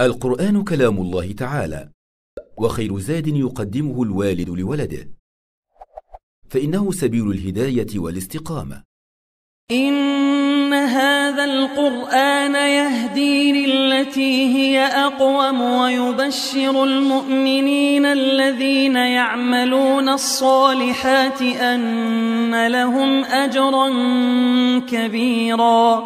القرآن كلام الله تعالى وخير زاد يقدمه الوالد لولده فإنه سبيل الهداية والاستقامة إن هذا القرآن يهدي للتي هي أقوم ويبشر المؤمنين الذين يعملون الصالحات أن لهم أجرا كبيرا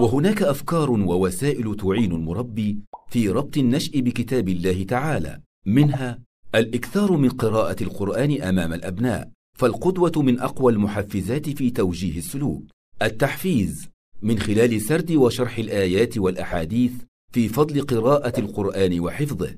وهناك أفكار ووسائل تعين المربي في ربط النشء بكتاب الله تعالى منها الاكثار من قراءه القران امام الابناء فالقدوه من اقوى المحفزات في توجيه السلوك التحفيز من خلال سرد وشرح الايات والاحاديث في فضل قراءه القران وحفظه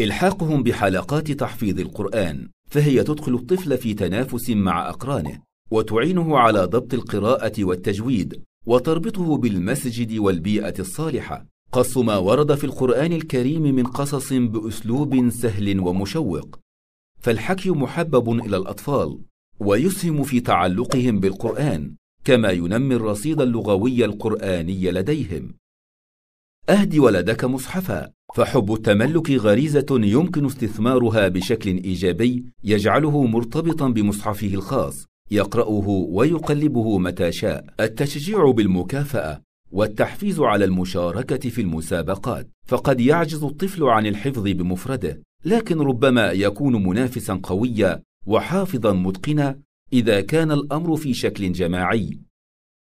الحاقهم بحلقات تحفيظ القران فهي تدخل الطفل في تنافس مع اقرانه وتعينه على ضبط القراءه والتجويد وتربطه بالمسجد والبيئه الصالحه قص ما ورد في القرآن الكريم من قصص بأسلوب سهل ومشوق، فالحكي محبب إلى الأطفال، ويسهم في تعلقهم بالقرآن، كما ينمي الرصيد اللغوي القرآني لديهم. أهد ولدك مصحفا، فحب التملك غريزة يمكن استثمارها بشكل إيجابي يجعله مرتبطا بمصحفه الخاص، يقرأه ويقلبه متى شاء. التشجيع بالمكافأة والتحفيز على المشاركة في المسابقات، فقد يعجز الطفل عن الحفظ بمفرده، لكن ربما يكون منافسا قويا وحافظا متقنا إذا كان الأمر في شكل جماعي،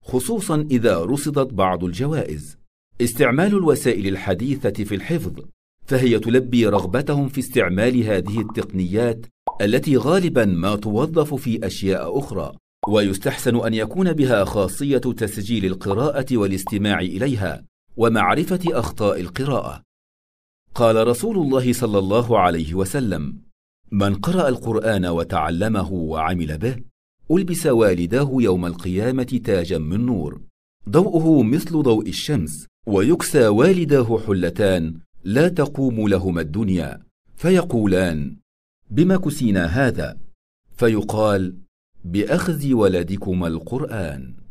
خصوصا إذا رصدت بعض الجوائز. استعمال الوسائل الحديثة في الحفظ، فهي تلبي رغبتهم في استعمال هذه التقنيات التي غالبا ما توظف في أشياء أخرى، ويستحسن أن يكون بها خاصية تسجيل القراءة والاستماع إليها ومعرفة أخطاء القراءة. قال رسول الله صلى الله عليه وسلم: من قرأ القرآن وتعلمه وعمل به، ألبس والداه يوم القيامة تاجا من نور، ضوءه مثل ضوء الشمس، ويكسى والداه حلتان لا تقوم لهما الدنيا، فيقولان: بما كسينا هذا؟ فيقال: باخذ ولدكما القران